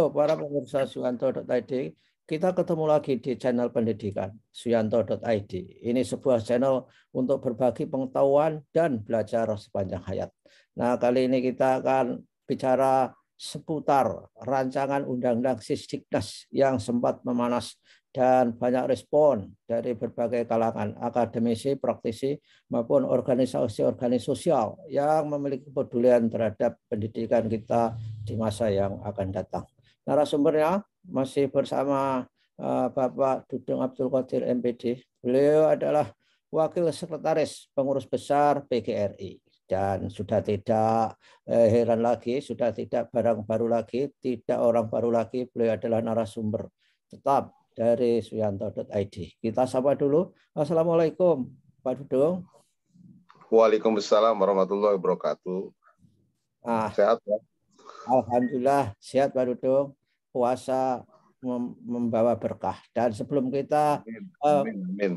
Halo para pemirsa suyanto.id, kita ketemu lagi di channel pendidikan suyanto.id. Ini sebuah channel untuk berbagi pengetahuan dan belajar sepanjang hayat. Nah, kali ini kita akan bicara seputar rancangan undang-undang Sisdiknas yang sempat memanas dan banyak respon dari berbagai kalangan akademisi, praktisi maupun organisasi-organisasi sosial yang memiliki kepedulian terhadap pendidikan kita di masa yang akan datang narasumbernya masih bersama eh, Bapak Dudung Abdul Qadir MPD. Beliau adalah Wakil Sekretaris Pengurus Besar PGRI dan sudah tidak eh, heran lagi, sudah tidak barang baru lagi, tidak orang baru lagi, beliau adalah narasumber tetap dari suyanto.id. Kita sapa dulu. Assalamualaikum Pak Dudung. Waalaikumsalam warahmatullahi wabarakatuh. Ah, Sehat Pak. Alhamdulillah sehat Pak Dudung. Puasa mem membawa berkah. Dan sebelum kita amin, eh, amin, amin.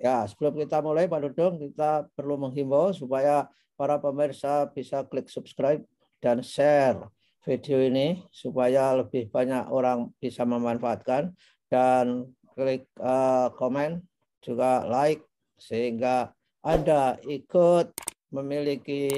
Ya, sebelum kita mulai Pak Dudung, kita perlu menghimbau supaya para pemirsa bisa klik subscribe dan share video ini supaya lebih banyak orang bisa memanfaatkan dan klik uh, komen juga like sehingga Anda ikut memiliki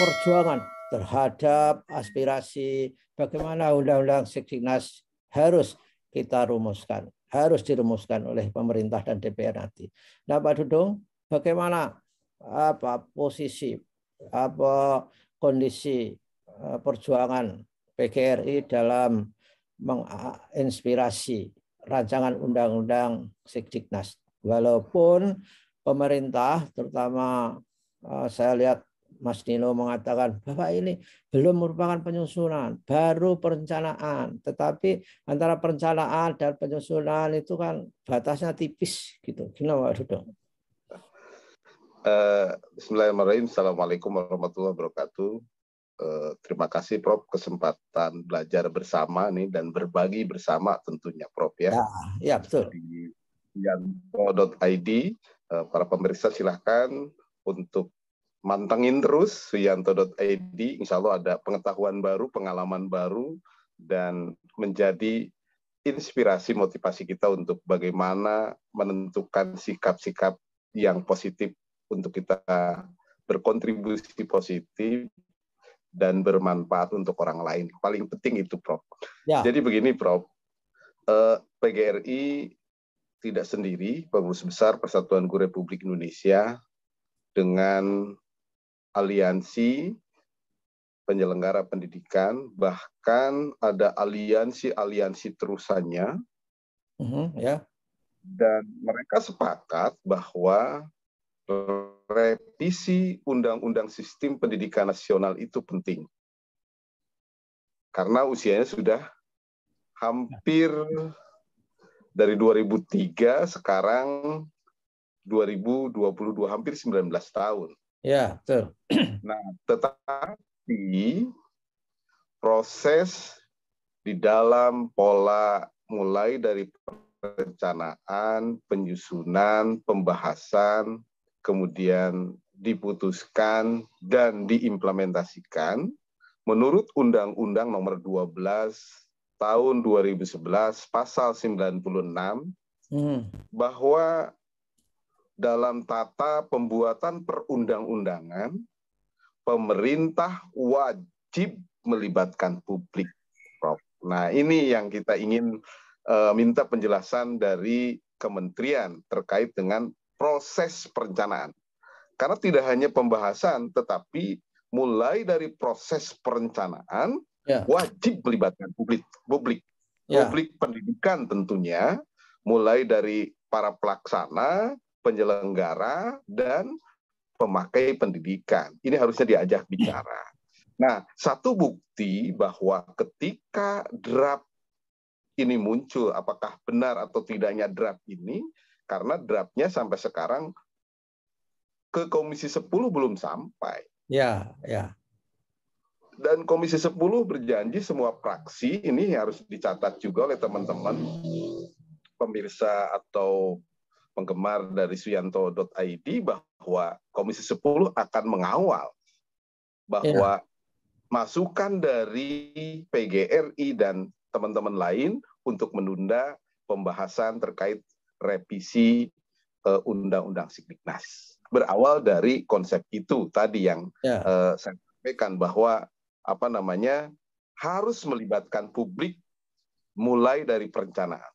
perjuangan terhadap aspirasi bagaimana undang-undang Sekdiknas harus kita rumuskan, harus dirumuskan oleh pemerintah dan DPR nanti. Nah, Pak Dudung, bagaimana apa posisi apa kondisi eh, perjuangan PGRI dalam menginspirasi rancangan undang-undang Sekdiknas. Walaupun pemerintah terutama eh, saya lihat Mas Nino mengatakan bahwa ini belum merupakan penyusunan, baru perencanaan. Tetapi antara perencanaan dan penyusunan itu kan batasnya tipis gitu. Gimana Pak Dudung? Eh, Bismillahirrahmanirrahim. Assalamualaikum warahmatullahi wabarakatuh. Eh, terima kasih Prof kesempatan belajar bersama nih dan berbagi bersama tentunya Prof ya. Ya, ya betul. Di yanto.id eh, para pemirsa silahkan untuk Mantengin terus suyanto.id, insya Allah ada pengetahuan baru, pengalaman baru, dan menjadi inspirasi motivasi kita untuk bagaimana menentukan sikap-sikap yang positif untuk kita berkontribusi positif dan bermanfaat untuk orang lain. Paling penting itu, Prof. Ya. Jadi begini, Prof. Eh, PGRI tidak sendiri, pengurus besar Persatuan Guru Republik Indonesia dengan aliansi penyelenggara pendidikan, bahkan ada aliansi-aliansi terusannya. mm -hmm, ya. Yeah. Dan mereka sepakat bahwa revisi undang-undang sistem pendidikan nasional itu penting. Karena usianya sudah hampir dari 2003 sekarang 2022 hampir 19 tahun. Ya, betul. Nah, tetapi proses di dalam pola mulai dari perencanaan, penyusunan, pembahasan, kemudian diputuskan dan diimplementasikan menurut Undang-Undang Nomor 12 Tahun 2011 Pasal 96 hmm. bahwa dalam tata pembuatan perundang-undangan, pemerintah wajib melibatkan publik, Nah, ini yang kita ingin uh, minta penjelasan dari kementerian terkait dengan proses perencanaan. Karena tidak hanya pembahasan, tetapi mulai dari proses perencanaan ya. wajib melibatkan publik, publik, ya. publik pendidikan tentunya, mulai dari para pelaksana, penyelenggara dan pemakai pendidikan. Ini harusnya diajak bicara. Nah, satu bukti bahwa ketika draft ini muncul, apakah benar atau tidaknya draft ini, karena draftnya sampai sekarang ke Komisi 10 belum sampai. Ya, ya. Dan Komisi 10 berjanji semua praksi ini harus dicatat juga oleh teman-teman pemirsa atau penggemar dari suyanto.id bahwa Komisi 10 akan mengawal bahwa ya. masukan dari PGRI dan teman-teman lain untuk menunda pembahasan terkait revisi eh, Undang-Undang uh, Signiknas. Berawal dari konsep itu tadi yang ya. uh, saya sampaikan bahwa apa namanya harus melibatkan publik mulai dari perencanaan.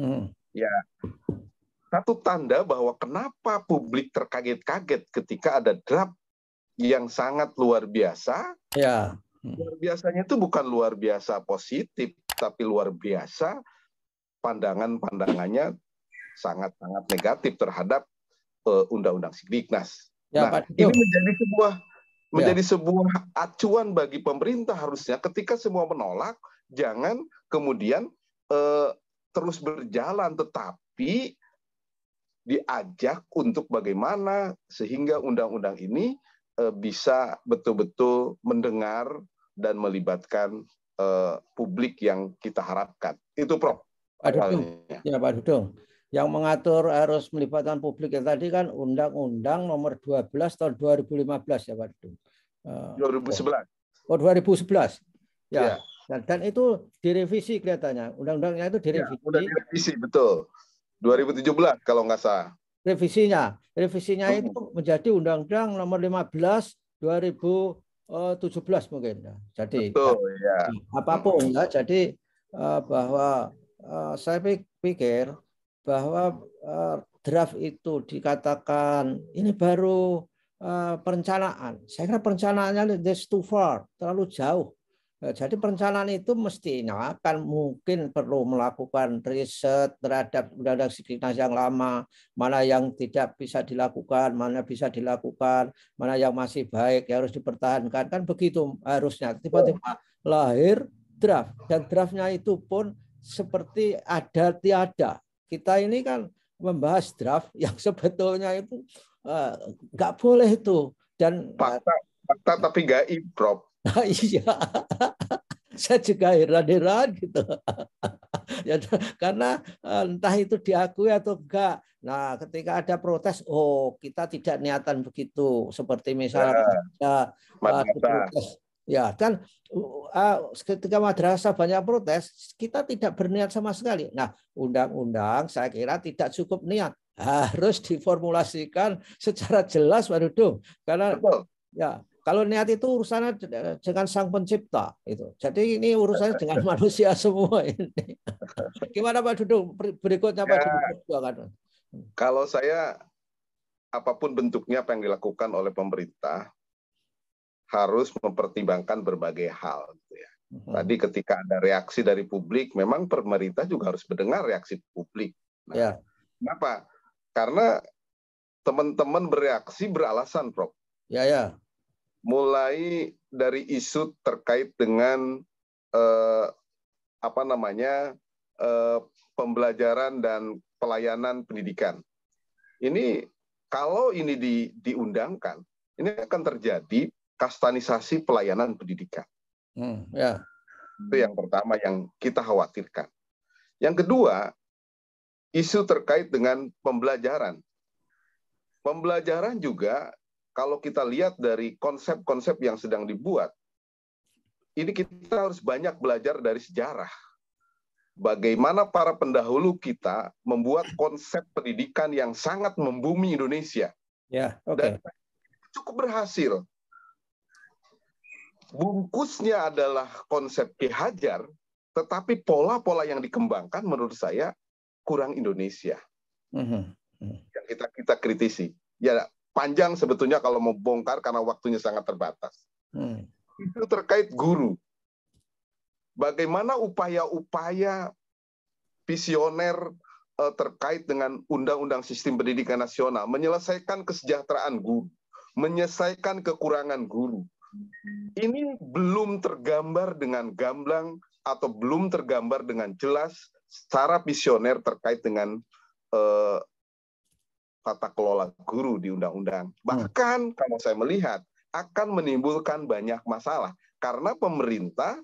Hmm. Ya, satu tanda bahwa kenapa publik terkaget-kaget ketika ada draft yang sangat luar biasa. Ya. Luar biasanya itu bukan luar biasa positif, tapi luar biasa pandangan-pandangannya sangat-sangat negatif terhadap uh, undang-undang Sidiknas. Ya, nah, Pak, ini menjadi sebuah ya. menjadi sebuah acuan bagi pemerintah harusnya ketika semua menolak jangan kemudian uh, terus berjalan tetapi diajak untuk bagaimana sehingga undang-undang ini eh, bisa betul-betul mendengar dan melibatkan eh, publik yang kita harapkan. Itu Prof. Pak Dudung. Ya Pak Dudung. Yang mengatur harus melibatkan publik yang tadi kan Undang-Undang Nomor 12 tahun 2015 ya Pak Dudung. 2011. Eh, oh 2011. Ya. ya. Dan, itu direvisi kelihatannya. Undang-undangnya itu direvisi. Ya, direvisi betul. 2017 kalau nggak salah. Revisinya, revisinya hmm. itu menjadi Undang-Undang Nomor 15 2017 eh, mungkin. Ya, jadi Betul, ya. apapun hmm. ya. Jadi eh, bahwa eh, saya pikir bahwa draft itu dikatakan ini baru perencanaan. Saya kira perencanaannya that's too far, terlalu jauh Eh, jadi perencanaan itu mestinya akan mungkin perlu melakukan riset terhadap undang-undang yang lama, mana yang tidak bisa dilakukan, mana bisa dilakukan, mana yang masih baik yang harus dipertahankan kan begitu harusnya. Tiba-tiba lahir draft dan draftnya itu pun seperti ada tiada. Kita ini kan membahas draft yang sebetulnya itu eh, nggak uh, boleh itu dan fakta, eh, fakta tapi nggak improv Nah, iya. Saya juga heran-heran gitu. ya, karena eh, entah itu diakui atau enggak. Nah, ketika ada protes, oh kita tidak niatan begitu. Seperti misalnya ya, eh, protes. Ya, kan eh, ketika madrasah banyak protes, kita tidak berniat sama sekali. Nah, undang-undang saya kira tidak cukup niat harus diformulasikan secara jelas Pak Dudung karena Betul. ya kalau niat itu urusannya eh, dengan Sang Pencipta itu. Jadi ini urusannya dengan manusia semua ini. Gimana Pak Dudung? Berikutnya Pak ya, kan? Kalau saya apapun bentuknya apa yang dilakukan oleh pemerintah harus mempertimbangkan berbagai hal gitu ya. hmm. Tadi ketika ada reaksi dari publik, memang pemerintah juga harus mendengar reaksi publik. Nah, ya. Kenapa? Karena teman-teman bereaksi beralasan, Prof. Ya, ya mulai dari isu terkait dengan eh, apa namanya eh, pembelajaran dan pelayanan pendidikan. Ini kalau ini di, diundangkan, ini akan terjadi kastanisasi pelayanan pendidikan. Hmm, ya. Itu yang pertama yang kita khawatirkan. Yang kedua, isu terkait dengan pembelajaran. Pembelajaran juga kalau kita lihat dari konsep-konsep yang sedang dibuat, ini kita harus banyak belajar dari sejarah. Bagaimana para pendahulu kita membuat konsep pendidikan yang sangat membumi Indonesia. Ya, Okay. Dan cukup berhasil. Bungkusnya adalah konsep kehajar, tetapi pola-pola yang dikembangkan menurut saya kurang Indonesia. Mm -hmm. Yang kita kita kritisi. Ya, panjang sebetulnya kalau mau bongkar karena waktunya sangat terbatas. Hmm. Itu terkait guru. Bagaimana upaya-upaya visioner eh, terkait dengan Undang-Undang Sistem Pendidikan Nasional menyelesaikan kesejahteraan guru, menyelesaikan kekurangan guru. Ini belum tergambar dengan gamblang atau belum tergambar dengan jelas secara visioner terkait dengan uh, tata kelola guru di undang-undang. Hmm. Bahkan kalau saya melihat akan menimbulkan banyak masalah karena pemerintah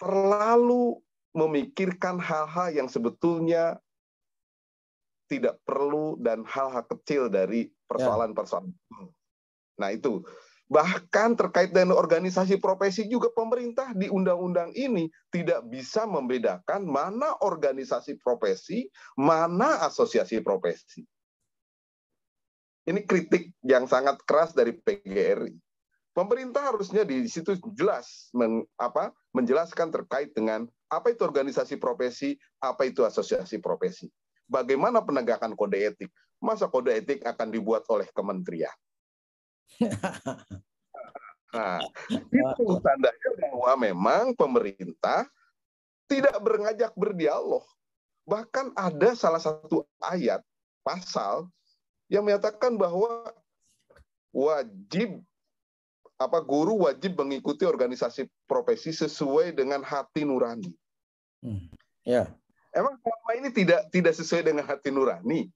terlalu memikirkan hal-hal yang sebetulnya tidak perlu dan hal-hal kecil dari persoalan-persoalan. Hmm. Nah itu bahkan terkait dengan organisasi profesi juga pemerintah di undang-undang ini tidak bisa membedakan mana organisasi profesi, mana asosiasi profesi. Ini kritik yang sangat keras dari PGRI. Pemerintah harusnya di situ jelas men, apa, menjelaskan terkait dengan apa itu organisasi profesi, apa itu asosiasi profesi. Bagaimana penegakan kode etik? Masa kode etik akan dibuat oleh kementerian? Nah, itu tandanya bahwa memang pemerintah tidak berngajak berdialog. Bahkan ada salah satu ayat pasal yang menyatakan bahwa wajib apa guru wajib mengikuti organisasi profesi sesuai dengan hati nurani. Hmm. Ya. Emang selama ini tidak tidak sesuai dengan hati nurani.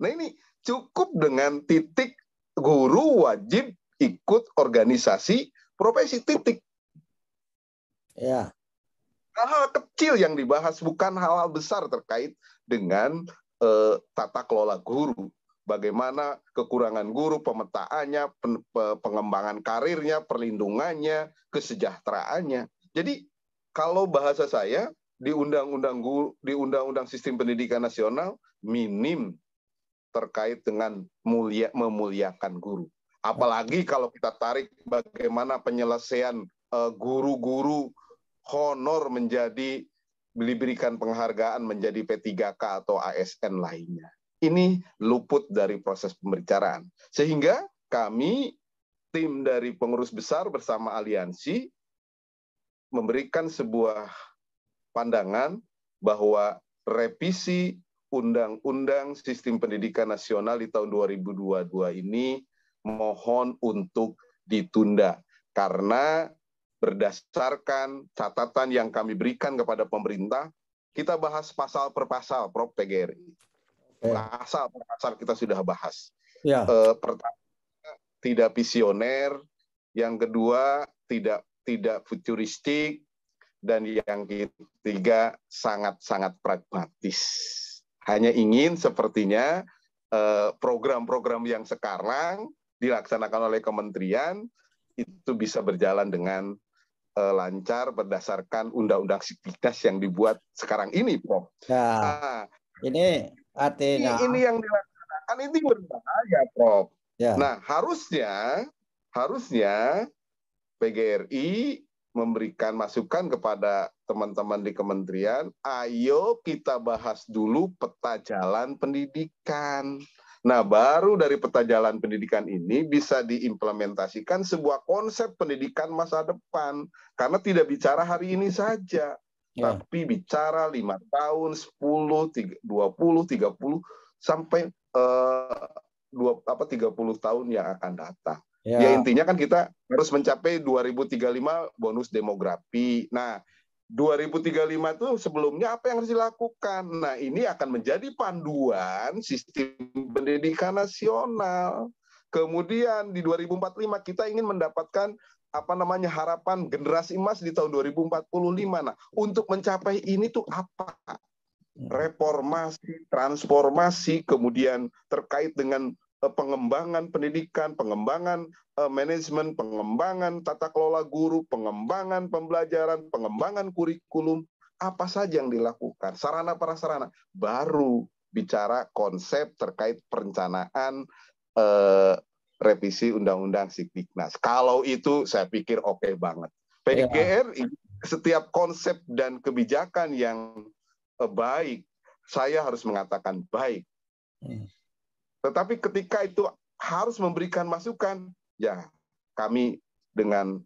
Nah ini cukup dengan titik guru wajib ikut organisasi profesi titik. Ya. Yeah. Hal-hal kecil yang dibahas bukan hal-hal besar terkait dengan uh, tata kelola guru bagaimana kekurangan guru, pemetaannya, pengembangan karirnya, perlindungannya, kesejahteraannya. Jadi kalau bahasa saya di undang-undang guru, di undang-undang sistem pendidikan nasional minim terkait dengan mulia memuliakan guru. Apalagi kalau kita tarik bagaimana penyelesaian eh, guru-guru honor menjadi diberikan penghargaan menjadi P3K atau ASN lainnya ini luput dari proses pembicaraan. Sehingga kami tim dari pengurus besar bersama aliansi memberikan sebuah pandangan bahwa revisi Undang-Undang Sistem Pendidikan Nasional di tahun 2022 ini mohon untuk ditunda karena berdasarkan catatan yang kami berikan kepada pemerintah kita bahas pasal per pasal Prof PGRI. Eh. asal asal kita sudah bahas. Ya. E, pertama tidak visioner, yang kedua tidak tidak futuristik, dan yang ketiga sangat-sangat pragmatis. Hanya ingin sepertinya eh, program-program yang sekarang dilaksanakan oleh kementerian itu bisa berjalan dengan lancar berdasarkan undang-undang Siktikas yang dibuat sekarang ini, Prof. Nah, ini Artinya ah, ini, ini yang dilaksanakan ini berbahaya, Prof. Ya. Nah, harusnya harusnya PGRI memberikan masukan kepada teman-teman di kementerian, ayo kita bahas dulu peta jalan pendidikan. Nah, baru dari peta jalan pendidikan ini bisa diimplementasikan sebuah konsep pendidikan masa depan. Karena tidak bicara hari ini saja, Yeah. Tapi bicara lima tahun, 10, puluh 20, 30 sampai uh, dua apa 30 tahun yang akan datang. Ya. ya intinya kan kita harus mencapai 2035 bonus demografi. Nah, 2035 itu sebelumnya apa yang harus dilakukan? Nah, ini akan menjadi panduan sistem pendidikan nasional. Kemudian di 2045 kita ingin mendapatkan apa namanya harapan generasi emas di tahun 2045. Nah, untuk mencapai ini tuh apa? Reformasi, transformasi, kemudian terkait dengan eh, pengembangan pendidikan, pengembangan eh, manajemen, pengembangan tata kelola guru, pengembangan pembelajaran, pengembangan kurikulum, apa saja yang dilakukan, sarana prasarana, baru bicara konsep terkait perencanaan eh, revisi undang-undang Sikdiknas. Kalau itu saya pikir oke okay banget. PGR ya. setiap konsep dan kebijakan yang eh, baik, saya harus mengatakan baik. Hmm. Tetapi ketika itu harus memberikan masukan, ya kami dengan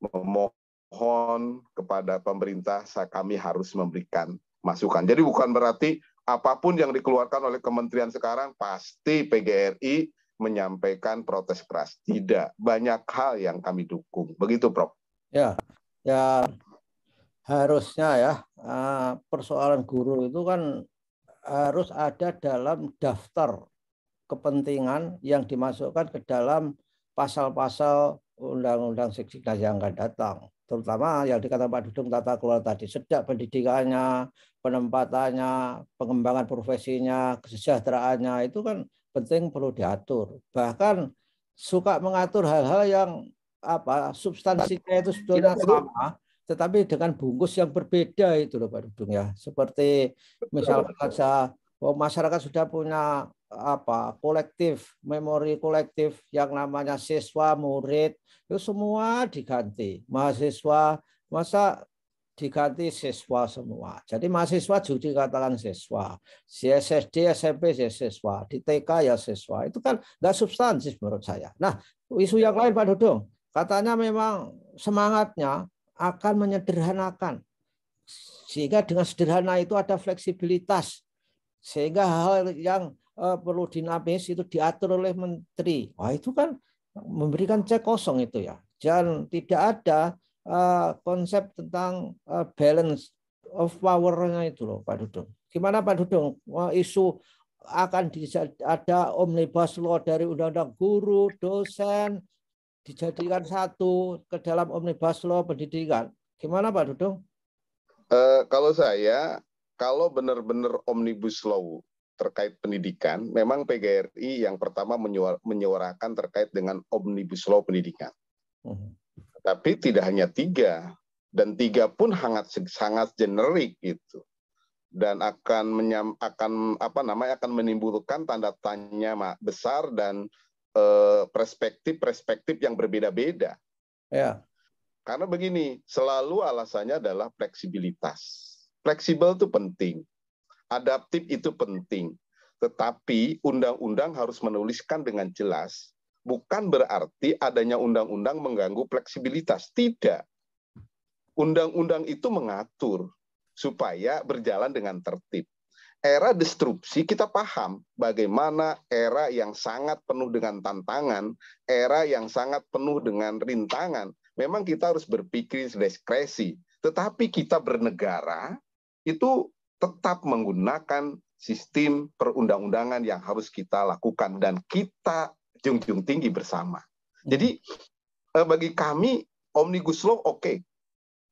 memohon kepada pemerintah, kami harus memberikan masukan. Jadi bukan berarti apapun yang dikeluarkan oleh kementerian sekarang pasti PGRI menyampaikan protes keras. Tidak, banyak hal yang kami dukung. Begitu, Prof. Ya, ya harusnya ya eh, persoalan guru itu kan harus ada dalam daftar kepentingan yang dimasukkan ke dalam pasal-pasal undang-undang dan yang akan datang terutama yang dikatakan Pak Dudung tata kelola tadi, sejak pendidikannya, penempatannya, pengembangan profesinya, kesejahteraannya itu kan penting perlu diatur. Bahkan suka mengatur hal-hal yang apa substansinya itu sebetulnya iya, sama, tetapi dengan bungkus yang berbeda itu loh Pak Dudung ya. Seperti misalkan saja oh, masyarakat sudah punya apa kolektif memori kolektif yang namanya siswa murid itu semua diganti mahasiswa masa diganti siswa semua. Jadi mahasiswa juga dikatakan siswa. Si SSD, SMP si ya siswa. Di TK ya siswa. Itu kan nggak substansi menurut saya. Nah, isu yang lain Pak Dudung. Katanya memang semangatnya akan menyederhanakan. Sehingga dengan sederhana itu ada fleksibilitas. Sehingga hal yang eh, perlu dinamis itu diatur oleh menteri. Wah itu kan memberikan cek kosong itu ya. Dan tidak ada Eh, konsep tentang eh, balance of power itu loh Pak Dudung. Gimana Pak Dudung? isu akan ada omnibus law dari undang-undang guru, dosen dijadikan satu ke dalam omnibus law pendidikan. Gimana Pak Dudung? Uh, kalau saya, kalau benar-benar omnibus law terkait pendidikan, memang PGRI yang pertama menyuarakan terkait dengan omnibus law pendidikan. Uh hmm. -huh. Tapi tidak hanya tiga, dan tiga pun sangat sangat generik gitu dan akan menyam, akan apa namanya akan menimbulkan tanda tanya mak, besar dan eh, perspektif-perspektif yang berbeda-beda. Ya. Karena begini, selalu alasannya adalah fleksibilitas. Fleksibel itu penting. Adaptif itu penting. Tetapi undang-undang harus menuliskan dengan jelas bukan berarti adanya undang-undang mengganggu fleksibilitas. Tidak. Undang-undang itu mengatur supaya berjalan dengan tertib. Era destruksi kita paham bagaimana era yang sangat penuh dengan tantangan, era yang sangat penuh dengan rintangan. Memang kita harus berpikir diskresi, tetapi kita bernegara itu tetap menggunakan sistem perundang-undangan yang harus kita lakukan dan kita junjung tinggi bersama. Hmm. Jadi eh, bagi kami omnibus law oke, okay.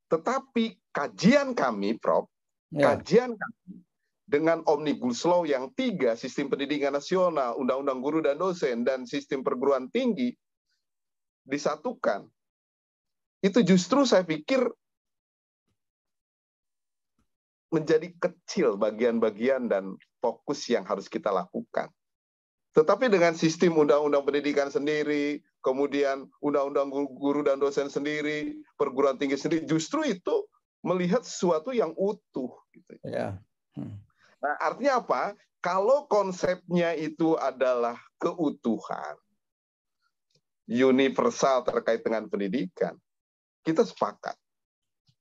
tetapi kajian kami, Prof, ya. kajian kami dengan omnibus law yang tiga, sistem pendidikan nasional, undang-undang guru dan dosen, dan sistem perguruan tinggi disatukan, itu justru saya pikir menjadi kecil bagian-bagian dan fokus yang harus kita lakukan. Tetapi dengan sistem undang-undang pendidikan sendiri, kemudian undang-undang guru dan dosen sendiri, perguruan tinggi sendiri, justru itu melihat sesuatu yang utuh. Gitu. Ya. Hmm. Nah, artinya apa? Kalau konsepnya itu adalah keutuhan, universal terkait dengan pendidikan, kita sepakat.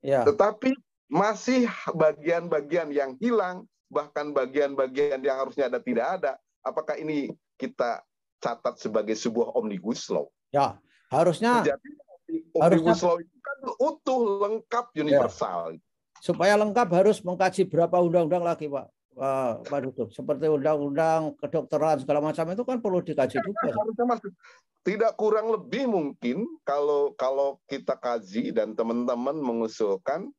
Ya. Tetapi masih bagian-bagian yang hilang, bahkan bagian-bagian yang harusnya ada tidak ada, apakah ini kita catat sebagai sebuah omnibus law? Ya, harusnya Jadi, omnibus harusnya, law itu kan utuh, lengkap, ya. universal. Ya. Supaya lengkap harus mengkaji berapa undang-undang lagi, Pak. Pak Duduk, seperti undang-undang kedokteran segala macam itu kan perlu dikaji iya, juga. tidak kurang lebih mungkin kalau kalau kita kaji dan teman-teman mengusulkan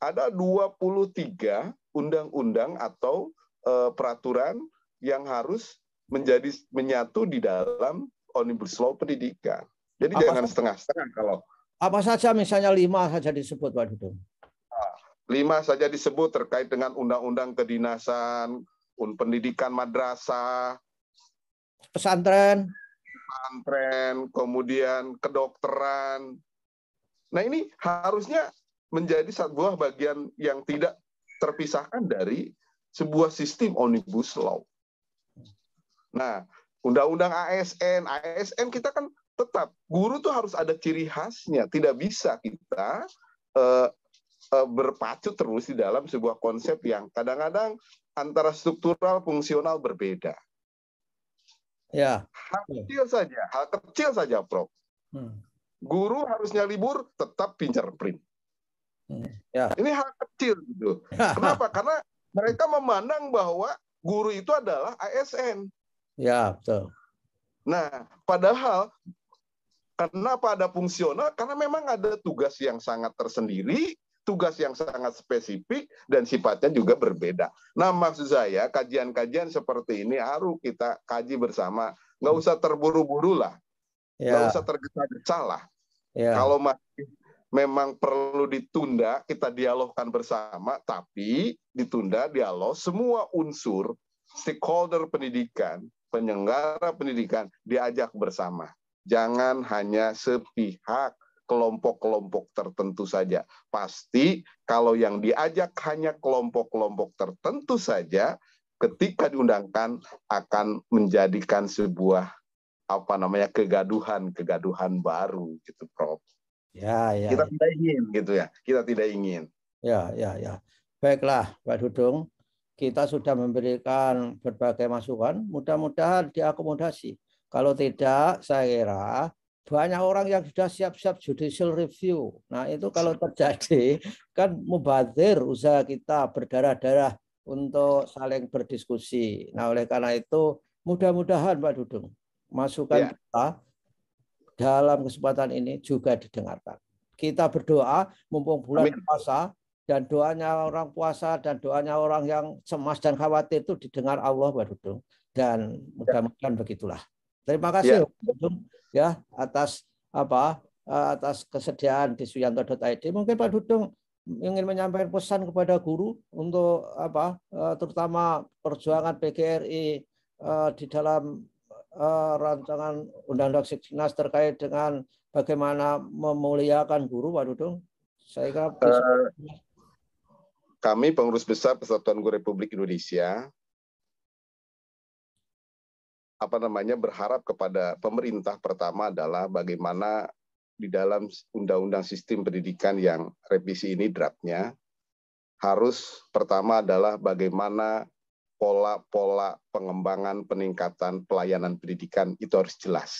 ada 23 undang-undang atau uh, peraturan yang harus menjadi menyatu di dalam omnibus law pendidikan. Jadi apa jangan setengah-setengah kalau apa saja misalnya lima saja disebut Pak Dudung. Ah, lima saja disebut terkait dengan undang-undang kedinasan, pendidikan madrasah, pesantren, pesantren, kemudian kedokteran. Nah ini harusnya menjadi sebuah bagian yang tidak terpisahkan dari sebuah sistem omnibus law. Nah, undang-undang ASN, ASN kita kan tetap guru tuh harus ada ciri khasnya, tidak bisa kita uh, berpacu terus di dalam sebuah konsep yang kadang-kadang antara struktural fungsional berbeda. Ya. Hal kecil saja, hal kecil saja, Prof. Hmm. Guru harusnya libur, tetap fingerprint. Hmm. Ya. Ini hal kecil gitu. Kenapa? Karena mereka memandang bahwa guru itu adalah ASN. Ya, betul. Nah, padahal kenapa ada fungsional? Karena memang ada tugas yang sangat tersendiri, tugas yang sangat spesifik dan sifatnya juga berbeda. Nah, maksud saya kajian-kajian seperti ini harus kita kaji bersama. Nggak usah terburu-buru lah. Ya. Nggak usah tergesa-gesa lah. Ya. Kalau masih memang perlu ditunda, kita dialogkan bersama, tapi ditunda dialog semua unsur stakeholder pendidikan, penyelenggara pendidikan diajak bersama. Jangan hanya sepihak kelompok-kelompok tertentu saja. Pasti kalau yang diajak hanya kelompok-kelompok tertentu saja, ketika diundangkan akan menjadikan sebuah apa namanya kegaduhan-kegaduhan baru gitu, Prof. Ya, ya. Kita tidak ingin gitu ya. Kita tidak ingin. Ya, ya, ya. Baiklah, Pak Dudung kita sudah memberikan berbagai masukan, mudah-mudahan diakomodasi. Kalau tidak, saya kira banyak orang yang sudah siap-siap judicial review. Nah, itu kalau terjadi kan mubazir usaha kita berdarah-darah untuk saling berdiskusi. Nah, oleh karena itu mudah-mudahan Pak Dudung masukan ya. kita dalam kesempatan ini juga didengarkan. Kita berdoa mumpung bulan puasa dan doanya orang puasa dan doanya orang yang cemas dan khawatir itu didengar Allah Pak dan mudah-mudahan begitulah. Terima ya. kasih ya. ya atas apa atas kesediaan di suyanto.id. Mungkin Pak Dudung ingin menyampaikan pesan kepada guru untuk apa eh, terutama perjuangan PGRI eh, di dalam eh, rancangan undang-undang Siknas terkait dengan bagaimana memuliakan guru Pak Dudung. Saya kira Uh kami pengurus besar Persatuan Guru Republik Indonesia apa namanya berharap kepada pemerintah pertama adalah bagaimana di dalam undang-undang sistem pendidikan yang revisi ini draftnya harus pertama adalah bagaimana pola-pola pengembangan peningkatan pelayanan pendidikan itu harus jelas.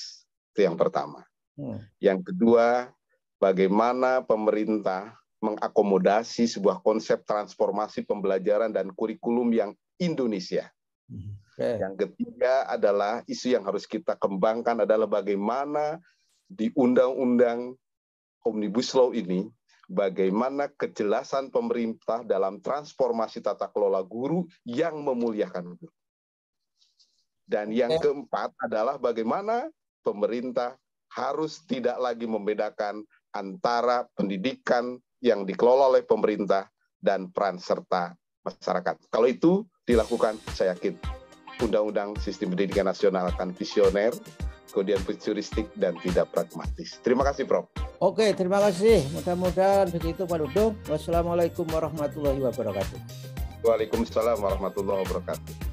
Itu yang pertama. Hmm. Yang kedua, bagaimana pemerintah mengakomodasi sebuah konsep transformasi pembelajaran dan kurikulum yang Indonesia. Hmm, okay. Yang ketiga adalah isu yang harus kita kembangkan adalah bagaimana di undang-undang Omnibus Law ini bagaimana kejelasan pemerintah dalam transformasi tata kelola guru yang memuliakan guru. Dan yang okay. keempat adalah bagaimana pemerintah harus tidak lagi membedakan antara pendidikan yang dikelola oleh pemerintah dan peran serta masyarakat. Kalau itu dilakukan, saya yakin Undang-Undang Sistem Pendidikan Nasional akan visioner, kemudian futuristik dan tidak pragmatis. Terima kasih, Prof. Oke, terima kasih. Mudah-mudahan begitu, Pak Dudung. Wassalamualaikum warahmatullahi wabarakatuh. Waalaikumsalam warahmatullahi wabarakatuh.